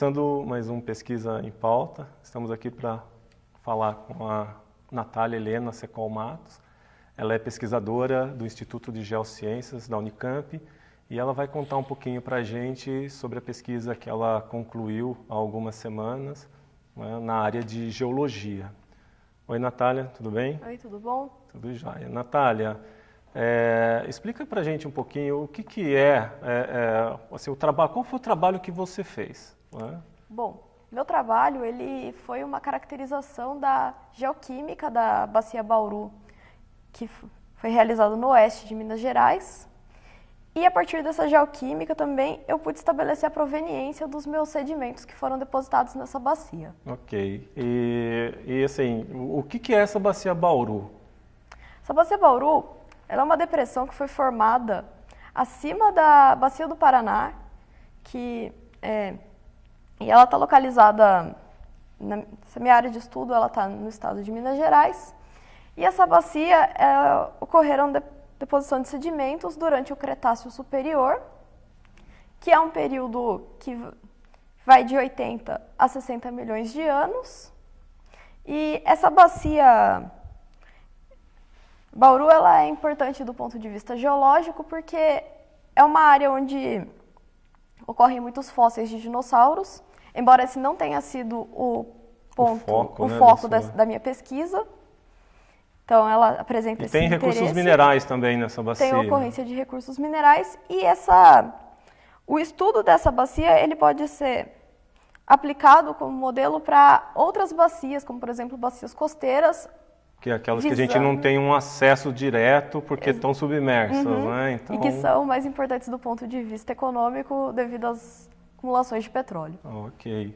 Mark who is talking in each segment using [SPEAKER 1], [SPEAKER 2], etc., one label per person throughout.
[SPEAKER 1] Começando mais um Pesquisa em Pauta, estamos aqui para falar com a Natália Helena Secol Matos. Ela é pesquisadora do Instituto de Geociências da Unicamp e ela vai contar um pouquinho para a gente sobre a pesquisa que ela concluiu há algumas semanas né, na área de geologia. Oi, Natália, tudo bem?
[SPEAKER 2] Oi, tudo bom?
[SPEAKER 1] Tudo jóia. Natália, é, explica para a gente um pouquinho o que, que é, é, é assim, o trabalho, qual foi o trabalho que você fez? É?
[SPEAKER 2] Bom, meu trabalho ele foi uma caracterização da geoquímica da bacia Bauru, que foi realizado no oeste de Minas Gerais. E a partir dessa geoquímica também eu pude estabelecer a proveniência dos meus sedimentos que foram depositados nessa bacia.
[SPEAKER 1] Ok. E, e assim, o que, que é essa bacia Bauru?
[SPEAKER 2] Essa bacia Bauru ela é uma depressão que foi formada acima da bacia do Paraná, que é, e ela está localizada, na, essa minha área de estudo, ela está no estado de Minas Gerais. E essa bacia, é, ocorreram de, deposição de sedimentos durante o Cretáceo Superior, que é um período que vai de 80 a 60 milhões de anos. E essa bacia Bauru ela é importante do ponto de vista geológico porque é uma área onde ocorrem muitos fósseis de dinossauros Embora esse não tenha sido o ponto, o foco, o né, foco da, minha pesquisa. Então, ela apresenta e esse tem interesse. recursos minerais
[SPEAKER 1] também nessa bacia. Tem né? ocorrência
[SPEAKER 2] de recursos minerais e essa, o estudo dessa bacia ele pode ser aplicado como modelo para outras bacias, como por exemplo bacias costeiras. Que
[SPEAKER 1] é aquelas que a gente não tem um acesso direto porque estão submersas, uhum. né? Então... E que então são
[SPEAKER 2] mais importantes do ponto de vista econômico devido às acumulações de petróleo.
[SPEAKER 1] Ok.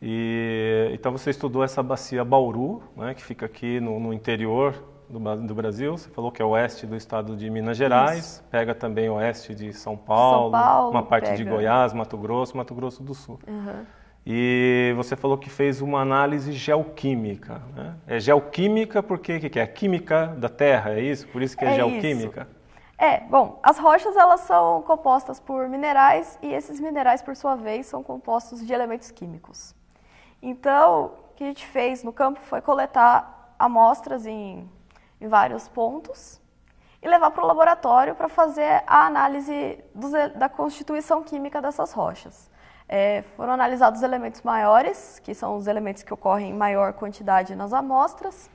[SPEAKER 1] E, então você estudou essa bacia Bauru, né, que fica aqui no, no interior do, do, Brasil. Você falou que é oeste do estado de Minas Gerais, Isso. pega também oeste de São Paulo, São Paulo uma parte pega. de Goiás, Mato Grosso, Mato Grosso do Sul. Uhum. E você falou que fez uma análise geoquímica. Né? É geoquímica porque que, que é? Química da Terra, é isso? Por isso que é, é geoquímica? Isso.
[SPEAKER 2] É, bom, as rochas elas são compostas por minerais e esses minerais, por sua vez, são compostos de elementos químicos. Então, o que a gente fez no campo foi coletar amostras em, em vários pontos e levar para o laboratório para fazer a análise da constituição química dessas rochas. É, foram analisados elementos maiores, que são os elementos que ocorrem em maior quantidade nas amostras,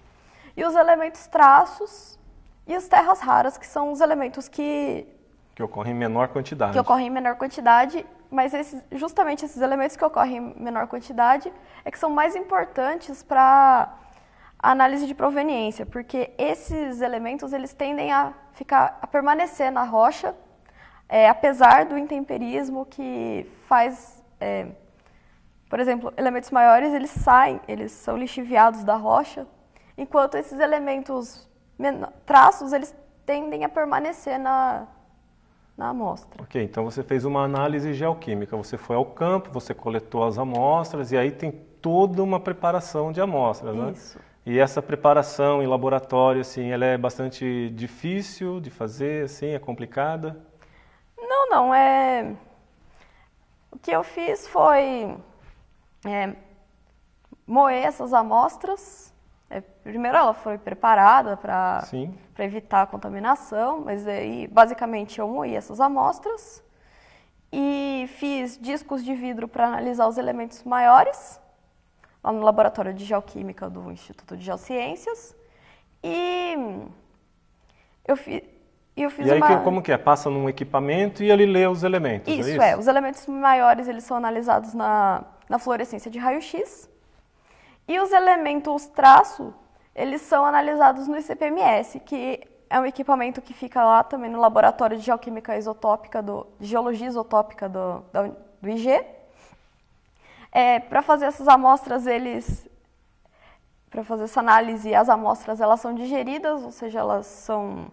[SPEAKER 2] e os elementos traços, e as terras raras, que são os elementos que.
[SPEAKER 1] Que ocorrem em menor quantidade. Que ocorrem
[SPEAKER 2] em menor quantidade, mas esses, justamente esses elementos que ocorrem em menor quantidade é que são mais importantes para a análise de proveniência, porque esses elementos eles tendem a ficar a permanecer na rocha, é, apesar do intemperismo que faz, é, por exemplo, elementos maiores eles saem, eles são lixiviados da rocha, enquanto esses elementos traços, eles tendem a permanecer na, na amostra.
[SPEAKER 1] Ok, então você fez uma análise geoquímica. Você foi ao campo, você coletou as amostras e aí tem toda uma preparação de amostras, Isso. né? Isso. E essa preparação em laboratório, assim, ela é bastante difícil de fazer, assim, é complicada?
[SPEAKER 2] Não, não, é... O que eu fiz foi é, moer essas amostras Primeiro, ela foi preparada para evitar a contaminação, mas aí, basicamente, eu moí essas amostras e fiz discos de vidro para analisar os elementos maiores, lá no laboratório de geoquímica do Instituto de Geociências. E eu, fi, eu fiz E aí, uma... como
[SPEAKER 1] que é? Passa num equipamento e ele lê os elementos, é isso, é, isso? é Os
[SPEAKER 2] elementos maiores, eles são analisados na, na fluorescência de raio-x. E os elementos traço eles são analisados no ICPMS, que é um equipamento que fica lá também no laboratório de geoquímica isotópica, do, de geologia isotópica do, do, do IG. É, para fazer essas amostras, eles para fazer essa análise, as amostras elas são digeridas, ou seja, elas são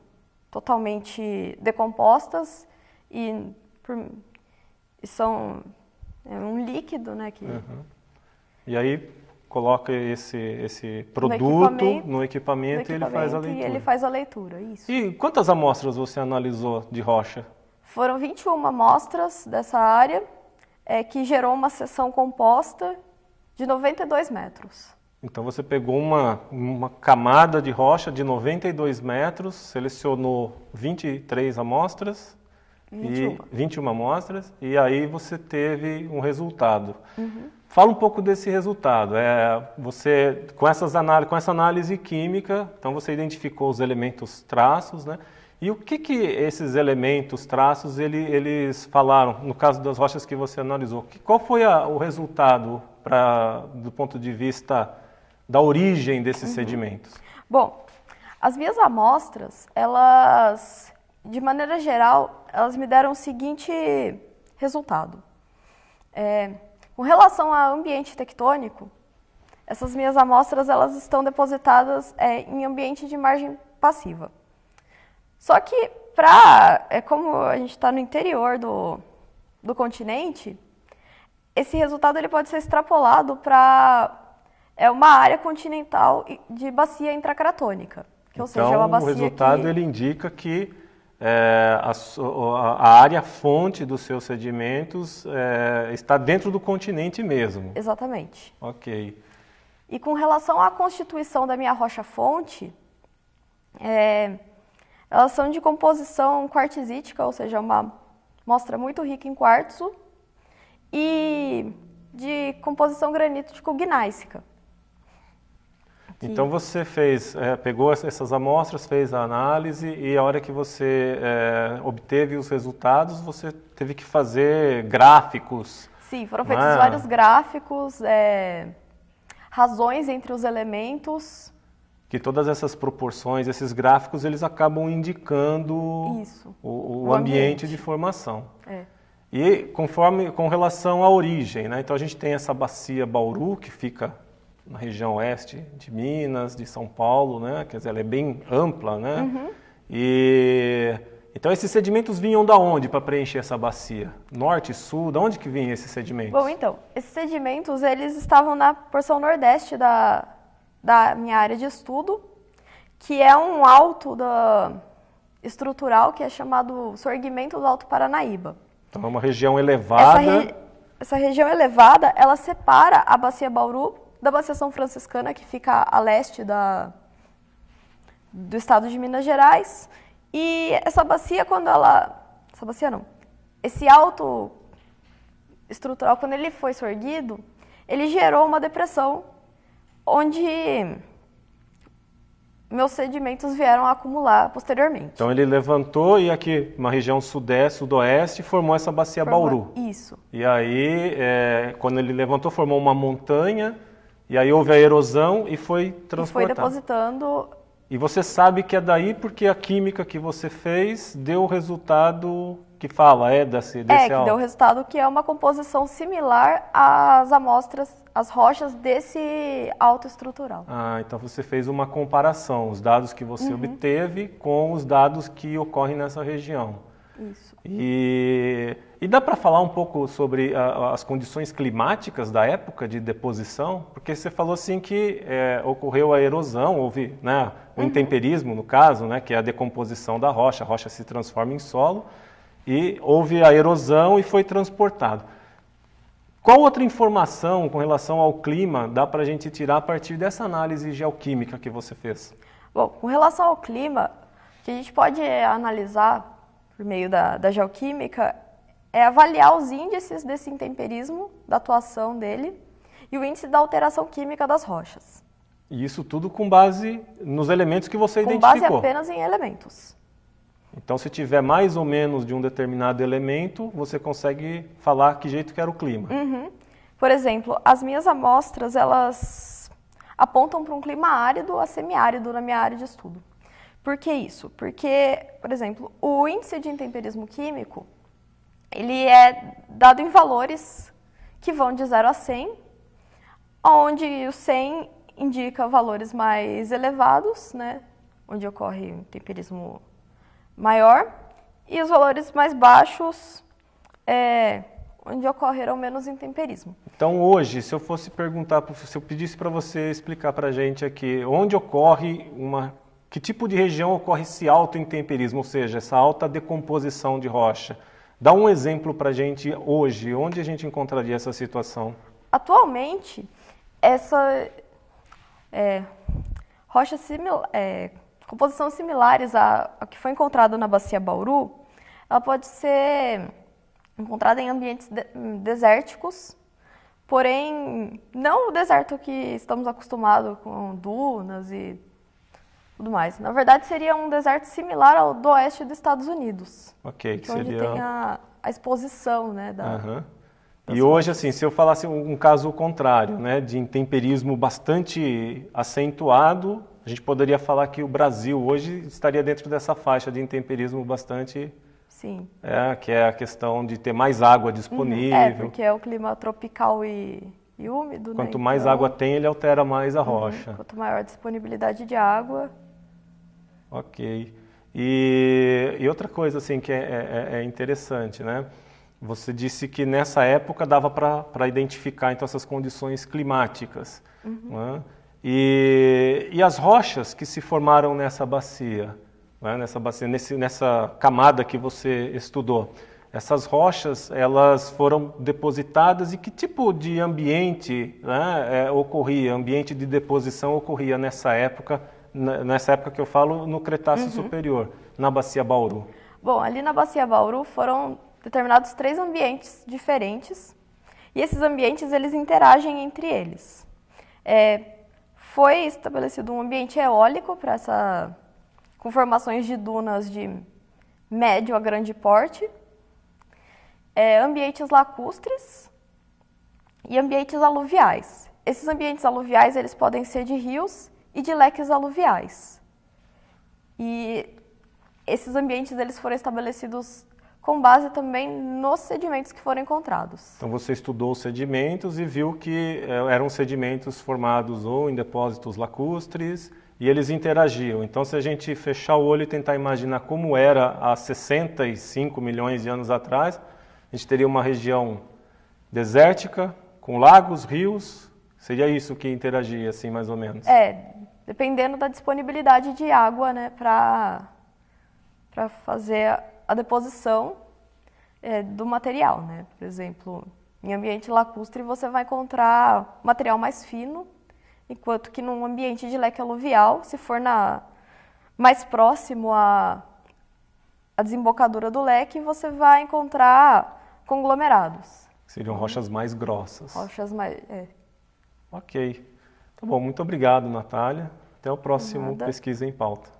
[SPEAKER 2] totalmente decompostas e, por, e são é um líquido, né? Que... Uhum.
[SPEAKER 1] E aí coloca esse, esse produto no equipamento, no equipamento, e ele faz a leitura. E ele
[SPEAKER 2] faz a leitura, isso.
[SPEAKER 1] E quantas amostras você analisou de rocha?
[SPEAKER 2] Foram 21 amostras dessa área, é, que gerou uma seção composta de 92 metros.
[SPEAKER 1] Então você pegou uma, uma camada de rocha de 92 metros, selecionou 23 amostras 21. e 21 amostras, e aí você teve um resultado. Uhum. Fala um pouco desse resultado. É, você com, essas com essa análise química, então você identificou os elementos traços, né? E o que, que esses elementos, traços, ele, eles falaram, no caso das rochas que você analisou? Que, qual foi a, o resultado pra, do ponto de vista da origem desses uhum. sedimentos?
[SPEAKER 2] Bom, as minhas amostras, elas, de maneira geral, elas me deram o seguinte resultado. É, com relação ao ambiente tectônico, essas minhas amostras elas estão depositadas é, em ambiente de margem passiva. Só que, pra, é, como a gente está no interior do, do continente, esse resultado ele pode ser extrapolado para é uma área continental de bacia intracratônica. Que, então, seja, é Então, o resultado que... ele
[SPEAKER 1] indica que é, a, a, área fonte dos seus sedimentos é, está dentro do continente mesmo. Exatamente. Ok.
[SPEAKER 2] E com relação à constituição da minha rocha-fonte, é, elas são de composição quartzítica, ou seja, uma mostra muito rica em quartzo, e de composição granítico-gnáisica.
[SPEAKER 1] Então você fez, é, pegou essas amostras, fez a análise e a hora que você é, obteve os resultados, você teve que fazer gráficos.
[SPEAKER 2] Sim, foram feitos é? vários gráficos, é, razões entre os elementos.
[SPEAKER 1] Que todas essas proporções, esses gráficos, eles acabam indicando Isso, o, o, o ambiente, ambiente, de formação. É. E conforme com relação à origem, né? então a gente tem essa bacia Bauru que fica na região oeste de Minas, de São Paulo, né? Quer dizer, ela é bem ampla, né? Uhum. E então esses sedimentos vinham da onde para preencher essa bacia? Norte, sul, da onde que vinham esses sedimentos? Bom,
[SPEAKER 2] então, esses sedimentos, eles estavam na porção nordeste da, da minha área de estudo, que é um alto da, estrutural que é chamado Sorgimento do Alto Paranaíba.
[SPEAKER 1] Então é uma região elevada. Essa, re,
[SPEAKER 2] essa região elevada, ela separa a bacia Bauru da Baciação Franciscana, que fica a leste da, do estado de Minas Gerais. E essa bacia, quando ela. Essa bacia não. Esse alto estrutural, quando ele foi sorguido, ele gerou uma depressão onde meus sedimentos vieram a acumular posteriormente.
[SPEAKER 1] Então ele levantou e aqui uma região sudeste, sudoeste, formou essa bacia formou, Bauru. Isso. E aí, é, quando ele levantou, formou uma montanha e aí houve a erosão e foi transportado. E foi
[SPEAKER 2] depositando.
[SPEAKER 1] E você sabe que é daí porque a química que você fez deu o resultado que fala, é desse, desse É, que deu o
[SPEAKER 2] resultado que é uma composição similar às amostras, às rochas desse autoestrutural.
[SPEAKER 1] Ah, então você fez uma comparação, os dados que você uhum. obteve com os dados que ocorrem nessa região. Isso. E e dá para falar um pouco sobre a, ah, as condições climáticas da época de deposição? Porque você falou assim que é, ocorreu a erosão, houve né, o uhum. intemperismo, no caso, né, que é a decomposição da rocha, a rocha se transforma em solo, e houve a erosão e foi transportado. Qual outra informação com relação ao clima dá para a gente tirar a partir dessa análise geoquímica que você fez? Bom, com relação ao clima,
[SPEAKER 2] o que a gente pode analisar por meio da, da geoquímica é avaliar os índices desse intemperismo, da atuação dele, e o índice da alteração química das rochas.
[SPEAKER 1] E isso tudo com base nos elementos que você com identificou? Com base
[SPEAKER 2] apenas em elementos.
[SPEAKER 1] Então, se tiver mais ou menos de um determinado elemento, você consegue falar que jeito que era o clima.
[SPEAKER 2] Uhum. Por exemplo, as minhas amostras, elas apontam para um clima árido a semiárido na minha área de estudo. Por que isso? Porque, por exemplo, o índice de intemperismo químico ele é dado em valores que vão de 0 a 100, onde o 100 indica valores mais elevados, né, onde ocorre um temperismo maior, e os valores mais baixos, é, onde ocorreram menos intemperismo.
[SPEAKER 1] Então hoje, se eu fosse perguntar, se eu pedisse para você explicar para a gente aqui, onde ocorre uma... Que tipo de região ocorre esse alto intemperismo, ou seja, essa alta decomposição de rocha? Dá um exemplo para a gente hoje, onde a gente encontraria essa situação?
[SPEAKER 2] Atualmente, essa é, rocha simila, é, composição similares à, à que foi encontrada na bacia Bauru, ela pode ser encontrada em ambientes de, desérticos, porém não o deserto que estamos acostumados com dunas e tudo mais. Na verdade, seria um deserto similar ao do oeste dos Estados Unidos.
[SPEAKER 1] Ok, que, que é onde seria... Onde tem
[SPEAKER 2] a, a, exposição, né, da...
[SPEAKER 1] E hoje, assim, se eu falasse um caso contrário, né, de intemperismo bastante acentuado, a gente poderia falar que o Brasil hoje estaria dentro dessa faixa de intemperismo bastante. Sim. É, que é a questão de ter mais água disponível. Uhum, é, porque
[SPEAKER 2] é o clima tropical e, e úmido. Né? Quanto né? mais então, água
[SPEAKER 1] tem, ele altera mais a uhum. rocha. Uhum, quanto
[SPEAKER 2] maior a disponibilidade de água,
[SPEAKER 1] Ok. E, e outra coisa assim que é, é, é, é interessante, né? Você disse que nessa época dava para identificar então essas condições climáticas. Uhum. Né? E, e as rochas que se formaram nessa bacia, né? nessa bacia, nesse, nessa camada que você estudou, essas rochas elas foram depositadas e que tipo de ambiente né, é, ocorria, ambiente de deposição ocorria nessa época né, nessa época que eu falo, no Cretáceo uhum. Superior, na Bacia Bauru?
[SPEAKER 2] Bom, ali na Bacia Bauru foram determinados três ambientes diferentes e esses ambientes eles interagem entre eles. É, foi estabelecido um ambiente eólico para essa com formações de dunas de médio a grande porte, é, ambientes lacustres e ambientes aluviais. Esses ambientes aluviais eles podem ser de rios e de leques aluviais. E esses ambientes eles foram estabelecidos com base também nos sedimentos que foram encontrados.
[SPEAKER 1] Então você estudou os sedimentos e viu que eh, eram sedimentos formados ou em depósitos lacustres e eles interagiam. Então se a gente fechar o olho e tentar imaginar como era há 65 milhões de anos atrás, a gente teria uma região desértica com lagos, rios, seria isso que interagia assim mais ou menos.
[SPEAKER 2] É, dependendo da disponibilidade de água né, para fazer a deposição é, do material. Né? Por exemplo, em ambiente lacustre você vai encontrar material mais fino, enquanto que num ambiente de leque aluvial, se for na, mais próximo à, à desembocadura do leque, você vai encontrar conglomerados.
[SPEAKER 1] Seriam rochas mais grossas.
[SPEAKER 2] Rochas mais. É.
[SPEAKER 1] Ok. Tá bom, muito obrigado, Natália. Até o próximo Pesquisa em Pauta.